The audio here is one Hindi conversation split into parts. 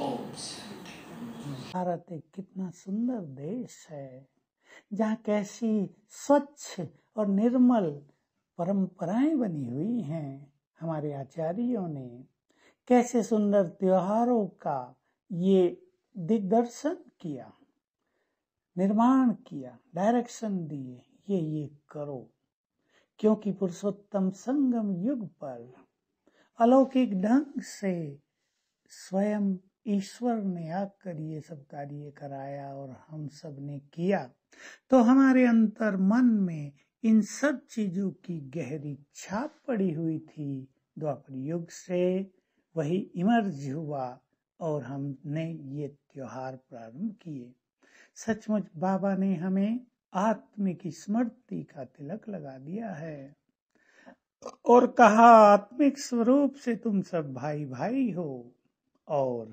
ओम भारत एक कितना सुंदर देश है जहाँ कैसी स्वच्छ और निर्मल परंपराएं बनी हुई हैं हमारे आचार्यों ने कैसे सुंदर त्योहारों का ये दिग्दर्शन किया निर्माण किया डायरेक्शन दिए ये ये करो क्योंकि पुरुषोत्तम संगम युग पर अलौकिक ढंग से स्वयं ईश्वर ने आकर ये सब कार्य कराया और हम सब ने किया तो हमारे अंतर मन में इन सब चीजों की गहरी छाप पड़ी हुई थी द्वापर युग से वही इमर्ज हुआ और हमने ये त्योहार प्रारंभ किए सचमुच बाबा ने हमें आत्म की स्मृति का तिलक लगा दिया है और कहा आत्मिक स्वरूप से तुम सब भाई भाई हो और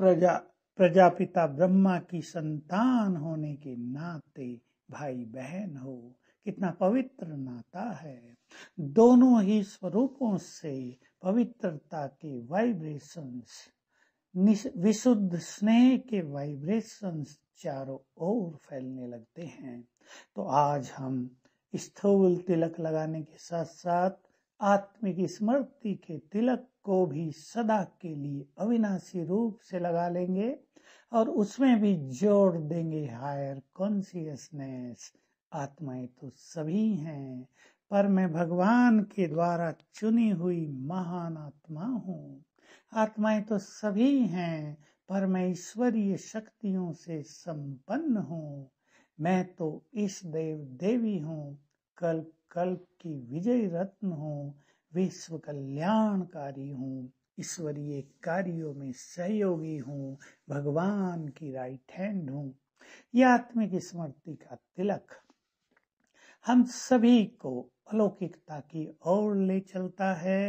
प्रजा प्रजापिता ब्रह्मा की संतान होने के नाते भाई बहन हो कितना पवित्र नाता है दोनों ही स्वरूपों से पवित्रता के वाइब्रेशंस विशुद्ध स्नेह के वाइब्रेशंस चारों ओर फैलने लगते हैं तो आज हम स्थूल तिलक लगाने के साथ साथ आत्मिक स्मृति के तिलक को भी सदा के लिए अविनाशी रूप से लगा लेंगे और उसमें भी जोड़ देंगे हायर कॉन्सियसनेस आत्माएं तो सभी हैं पर मैं भगवान के द्वारा चुनी हुई महान आत्मा हूँ आत्माएं तो सभी हैं पर मैं ईश्वरीय शक्तियों से संपन्न हूँ मैं तो इस देव देवी हूँ कल्प कल्प की विजय रत्न हूँ विश्व कल्याणकारी हूँ ईश्वरीय कार्यों में सहयोगी हूँ भगवान की राइट हैंड हूँ यह आत्मिक स्मृति का तिलक हम सभी को अलौकिकता की ओर ले चलता है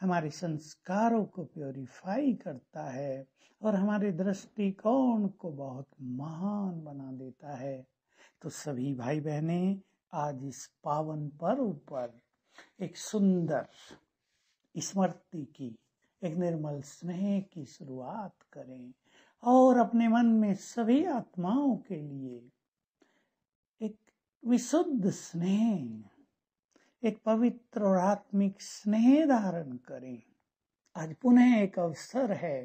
हमारे संस्कारों को प्योरीफाई करता है और हमारे दृष्टिकोण को बहुत महान बना देता है तो सभी भाई बहनें आज इस पावन पर्व पर एक सुंदर स्मृति की एक निर्मल स्नेह की शुरुआत करें और अपने मन में सभी आत्माओं के लिए एक विशुद्ध स्नेह एक पवित्र और आत्मिक स्नेह धारण करें आज पुनः एक अवसर है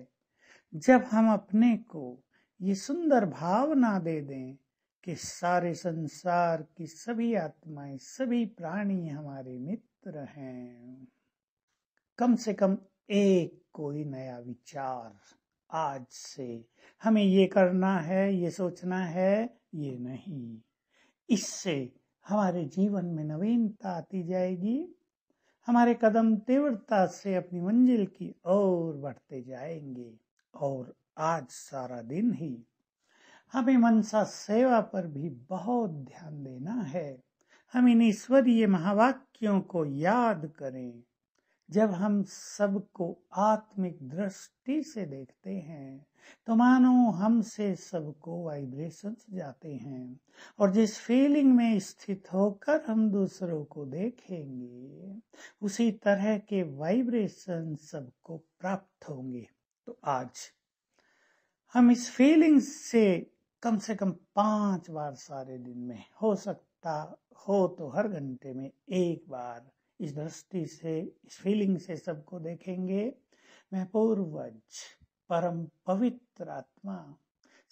जब हम अपने को ये सुंदर भावना दे दें कि सारे संसार की सभी आत्माएं सभी प्राणी हमारे मित्र हैं कम से कम एक कोई नया विचार आज से हमें ये करना है ये सोचना है ये नहीं इससे हमारे जीवन में नवीनता आती जाएगी हमारे कदम तीव्रता से अपनी मंजिल की ओर बढ़ते जाएंगे और आज सारा दिन ही हमें मनसा सेवा पर भी बहुत ध्यान देना है हम इन ईश्वरीय महावाक्यों को याद करें जब हम सबको आत्मिक दृष्टि से देखते हैं तो मानो हमसे सबको वाइब्रेशंस जाते हैं और जिस फीलिंग में स्थित होकर हम दूसरों को देखेंगे उसी तरह के वाइब्रेशन सबको प्राप्त होंगे तो आज हम इस फीलिंग से कम से कम पांच बार सारे दिन में हो सकता हो तो हर घंटे में एक बार इस दृष्टि से इस फीलिंग से सबको देखेंगे मैं पूर्वज परम पवित्र आत्मा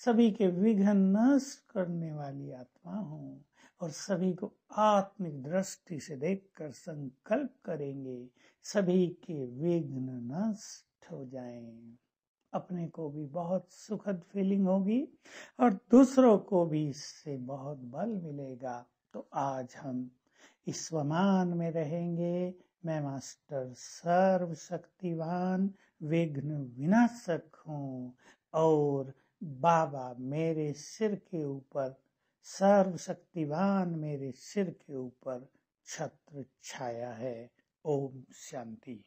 सभी के विघ्न नष्ट करने वाली आत्मा हूँ और सभी को आत्मिक दृष्टि से देखकर संकल्प करेंगे सभी के विघ्न नष्ट हो जाएं अपने को भी बहुत सुखद फीलिंग होगी और दूसरों को भी इससे बहुत बल मिलेगा तो आज हम इस में रहेंगे मैं मास्टर शक्तिवान विघ्न विनाशक हूँ और बाबा मेरे सिर के ऊपर सर्वशक्तिवान मेरे सिर के ऊपर छत्र छाया है ओम शांति